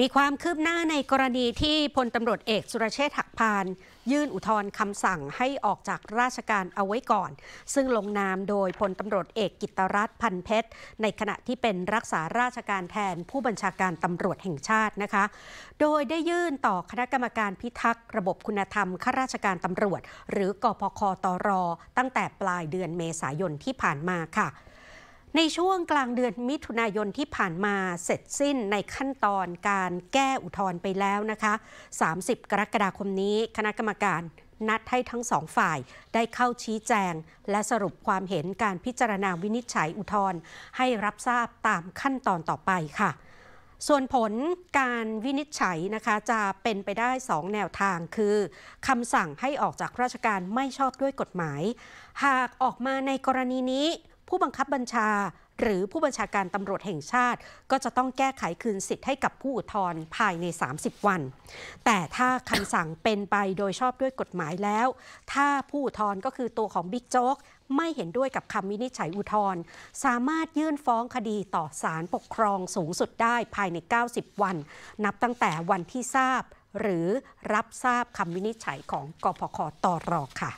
มีความคืบหน้าในกรณีที่พลตำรวจเอกสุรเชษฐ์หักพานยื่นอุทธรณ์คำสั่งให้ออกจากราชการเอาไว้ก่อน ซึ่งลงนามโดยพลตำรวจเอกกิตรัตน์พันเพชร ในขณะที่เป็นรักษาราชการแทนผู้บัญชาการตำรวจแห่งชาตินะคะ โดยได้ยื่นต่อคณะกรรมการพิทักษ์ระบบคุณธรรม ข้าราชการตำรวจ หรือกพคตรตั้งแต่ปลายเดือนเมษายนที่ผ่านมาค่ะในช่วงกลางเดือนมิถุนายนที่ผ่านมาเสร็จสิ้นในขั้นตอนการแก้อุทธรณ์ไปแล้วนะคะ 30 กรกฎาคมนี้ คณะกรรมการนัดให้ทั้งสองฝ่ายได้เข้าชี้แจงและสรุปความเห็นการพิจารณาวินิจฉัยอุทธรณ์ให้รับทราบตามขั้นตอนต่อไปค่ะ ส่วนผลการวินิจฉัยนะคะจะเป็นไปได้สองแนวทางคือคำสั่งให้ออกจากราชการไม่ชอบด้วยกฎหมาย หากออกมาในกรณีนี้ผู้บังคับบัญชาหรือผู้บัญชาการตำรวจแห่งชาติ ก็จะต้องแก้ไขคืนสิทธิ์ให้กับผู้อุทธร์ภายใน 30 วัน แต่ถ้าคำสั่งเป็นไปโดยชอบด้วยกฎหมายแล้ว ถ้าผู้อุทธร์ก็คือตัวของบิ๊กโจ๊ก ไม่เห็นด้วยกับคำวินิจฉัยอุทธร์สามารถยื่นฟ้องคดีต่อศาลปกครองสูงสุดได้ภายใน 90 วันนับตั้งแต่วันที่ทราบ หรือรับทราบคำวินิจฉัยของกพคตรอค่ะ